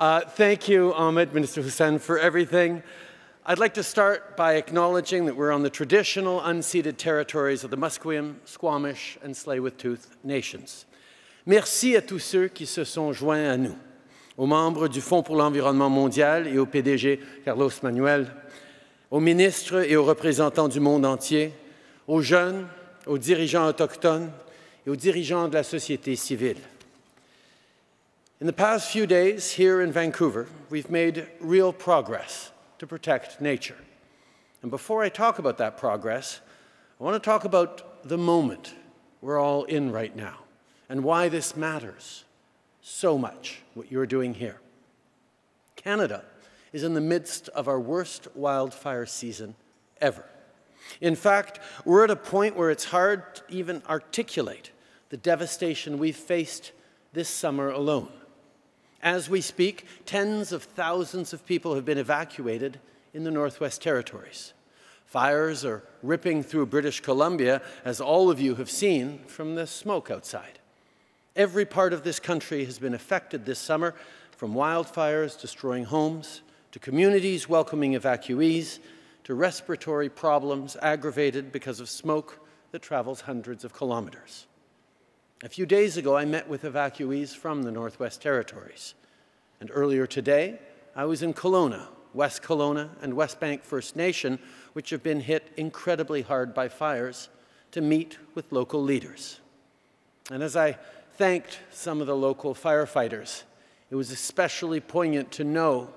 Uh, thank you, Ahmed, Minister Hussein, for everything. I'd like to start by acknowledging that we're on the traditional unceded territories of the Musqueam, Squamish, and tsleil Tooth nations. Merci à tous ceux qui se sont joints à nous, aux membres du Fonds pour l'environnement mondial et au PDG Carlos Manuel, aux ministres et aux représentants du monde entier, aux jeunes, aux dirigeants autochtones et aux dirigeants de la société civile. In the past few days here in Vancouver, we've made real progress to protect nature. And before I talk about that progress, I want to talk about the moment we're all in right now and why this matters so much, what you're doing here. Canada is in the midst of our worst wildfire season ever. In fact, we're at a point where it's hard to even articulate the devastation we've faced this summer alone. As we speak, tens of thousands of people have been evacuated in the Northwest Territories. Fires are ripping through British Columbia, as all of you have seen from the smoke outside. Every part of this country has been affected this summer, from wildfires destroying homes, to communities welcoming evacuees, to respiratory problems aggravated because of smoke that travels hundreds of kilometers. A few days ago, I met with evacuees from the Northwest Territories. And earlier today, I was in Kelowna, West Kelowna and West Bank First Nation, which have been hit incredibly hard by fires, to meet with local leaders. And as I thanked some of the local firefighters, it was especially poignant to know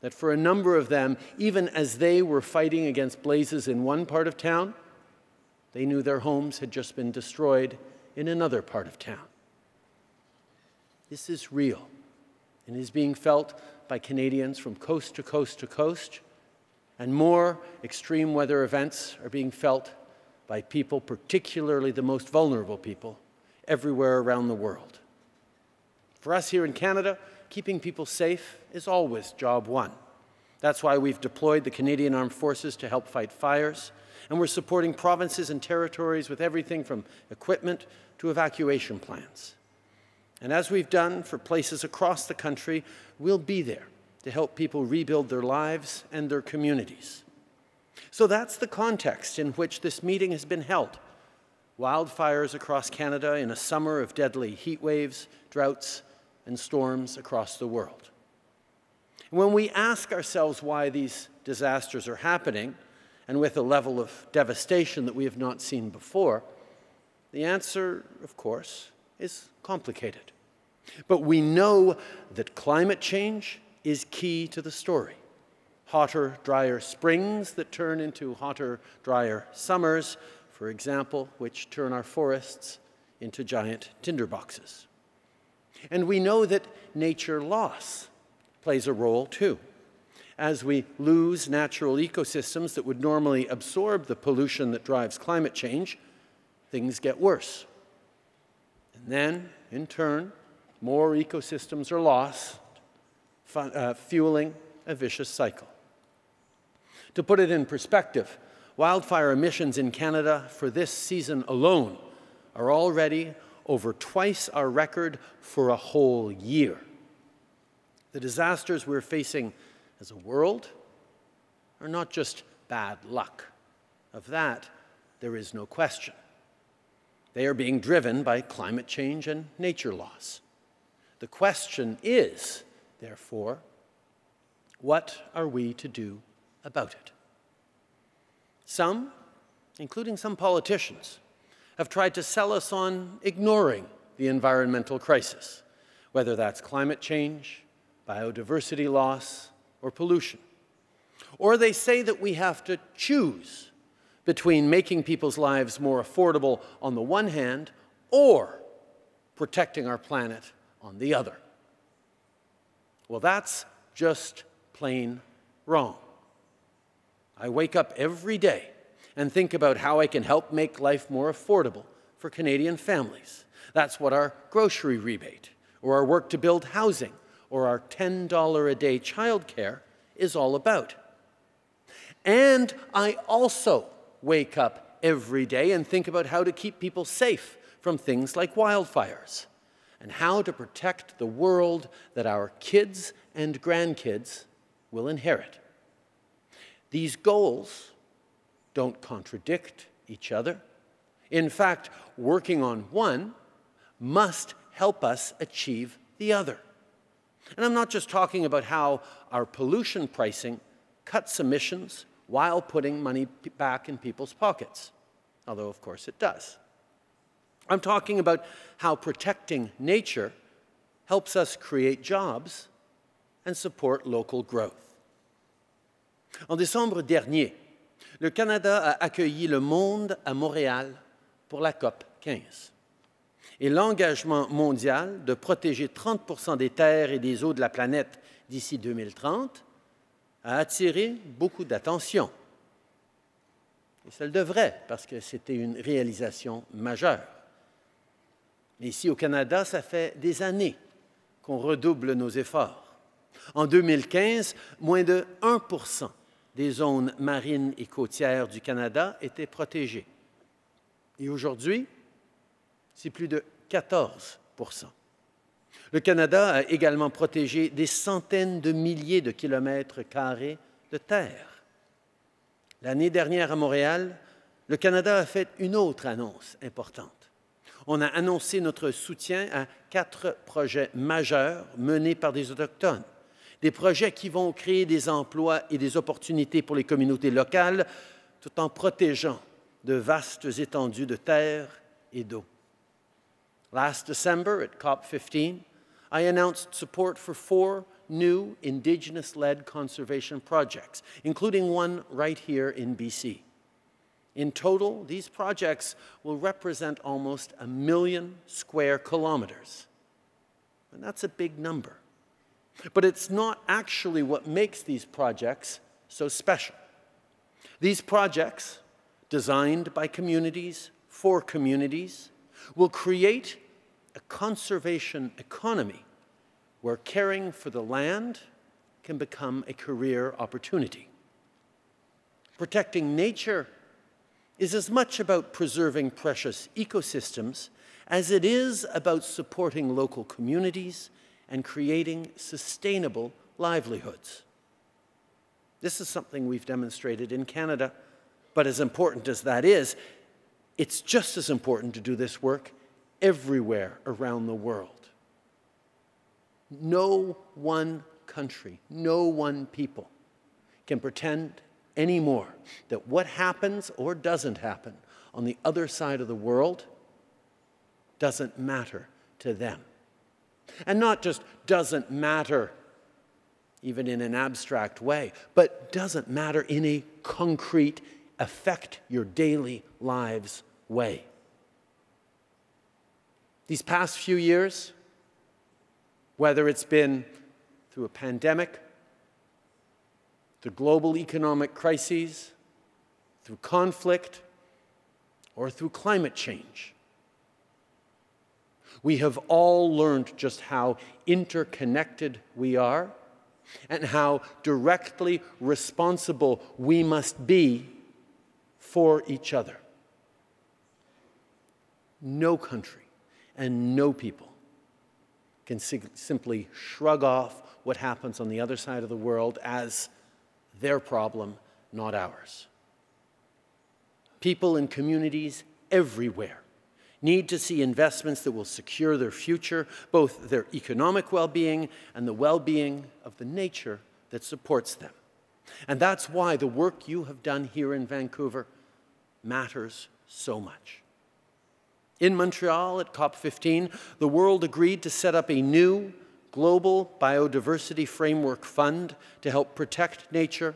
that for a number of them, even as they were fighting against blazes in one part of town, they knew their homes had just been destroyed in another part of town. This is real and is being felt by Canadians from coast to coast to coast, and more extreme weather events are being felt by people, particularly the most vulnerable people, everywhere around the world. For us here in Canada, keeping people safe is always job one. That's why we've deployed the Canadian Armed Forces to help fight fires, and we're supporting provinces and territories with everything from equipment to evacuation plans. And as we've done for places across the country, we'll be there to help people rebuild their lives and their communities. So that's the context in which this meeting has been held. Wildfires across Canada in a summer of deadly heat waves, droughts, and storms across the world. When we ask ourselves why these disasters are happening, and with a level of devastation that we have not seen before, the answer, of course, is complicated. But we know that climate change is key to the story. Hotter, drier springs that turn into hotter, drier summers, for example, which turn our forests into giant tinderboxes. And we know that nature loss plays a role too. As we lose natural ecosystems that would normally absorb the pollution that drives climate change, things get worse. And then, in turn, more ecosystems are lost, uh, fueling a vicious cycle. To put it in perspective, wildfire emissions in Canada for this season alone are already over twice our record for a whole year. The disasters we're facing as a world are not just bad luck. Of that, there is no question. They are being driven by climate change and nature loss. The question is, therefore, what are we to do about it? Some, including some politicians, have tried to sell us on ignoring the environmental crisis, whether that's climate change, biodiversity loss, or pollution. Or they say that we have to choose between making people's lives more affordable on the one hand or protecting our planet on the other. Well, that's just plain wrong. I wake up every day and think about how I can help make life more affordable for Canadian families. That's what our grocery rebate, or our work to build housing, or our $10 a day childcare is all about. And I also wake up every day and think about how to keep people safe from things like wildfires and how to protect the world that our kids and grandkids will inherit. These goals don't contradict each other. In fact, working on one must help us achieve the other. And I'm not just talking about how our pollution pricing cuts emissions while putting money back in people's pockets, although, of course, it does. I'm talking about how protecting nature helps us create jobs and support local growth. En décembre dernier, le Canada a accueilli le monde à Montréal pour la COP 15. Et l'engagement mondial de protéger 30 des terres et des eaux de la planète d'ici 2030 a attiré beaucoup d'attention. Et ça le devrait, parce que c'était une réalisation majeure. Mais ici au Canada, ça fait des années qu'on redouble nos efforts. En 2015, moins de 1 des zones marines et côtières du Canada étaient protégées. Et aujourd'hui, c'est plus de 14 le Canada a également protégé des centaines de milliers de kilomètres carrés de terre. L'année dernière à Montréal, le Canada a fait une autre annonce importante. On a annoncé notre soutien à quatre projets majeurs menés par des Autochtones. Des projets qui vont créer des emplois et des opportunités pour les communautés locales tout en protégeant de vastes étendues de terre et d'eau. Last December at COP15, I announced support for four new indigenous led conservation projects, including one right here in BC. In total, these projects will represent almost a million square kilometers. And that's a big number. But it's not actually what makes these projects so special. These projects, designed by communities for communities, will create a conservation economy where caring for the land can become a career opportunity. Protecting nature is as much about preserving precious ecosystems as it is about supporting local communities and creating sustainable livelihoods. This is something we've demonstrated in Canada, but as important as that is, it's just as important to do this work everywhere around the world. No one country, no one people can pretend anymore that what happens or doesn't happen on the other side of the world doesn't matter to them. And not just doesn't matter even in an abstract way, but doesn't matter in a concrete, affect your daily lives way. These past few years, whether it's been through a pandemic, through global economic crises, through conflict, or through climate change, we have all learned just how interconnected we are and how directly responsible we must be for each other. No country and no people can simply shrug off what happens on the other side of the world as their problem, not ours. People in communities everywhere need to see investments that will secure their future, both their economic well being and the well being of the nature that supports them. And that's why the work you have done here in Vancouver matters so much. In Montreal at COP15, the world agreed to set up a new global biodiversity framework fund to help protect nature,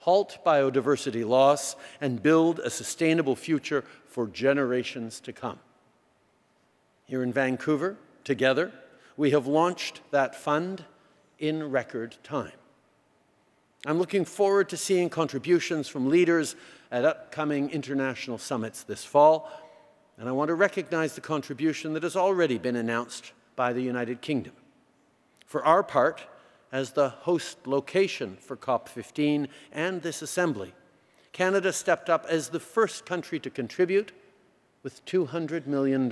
halt biodiversity loss, and build a sustainable future for generations to come. Here in Vancouver, together, we have launched that fund in record time. I'm looking forward to seeing contributions from leaders at upcoming international summits this fall and I want to recognize the contribution that has already been announced by the United Kingdom. For our part, as the host location for COP15 and this assembly, Canada stepped up as the first country to contribute with $200 million.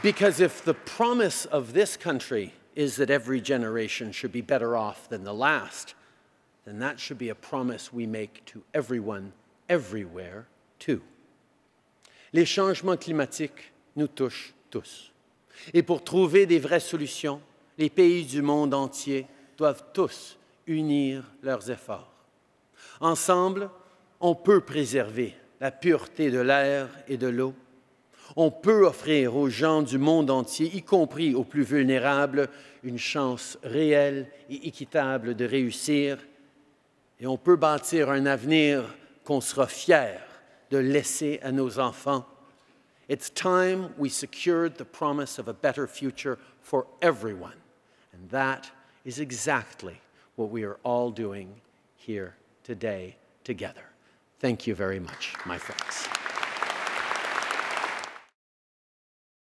Because if the promise of this country is that every generation should be better off than the last, then that should be a promise we make to everyone, everywhere, too. Les changements climatiques nous touchent tous. Et pour trouver des vraies solutions, les pays du monde entier doivent tous unir leurs efforts. Ensemble, on peut préserver la pureté de l'air et de l'eau on peut offrir aux gens du monde entier, y compris aux plus vulnérables, une chance réelle et équitable de réussir. Et on peut bâtir un avenir qu'on sera fier de laisser à nos enfants. It's time we secured the promise of a better future for everyone. And that is exactly what we are all doing here today together. Thank you very much, my friends.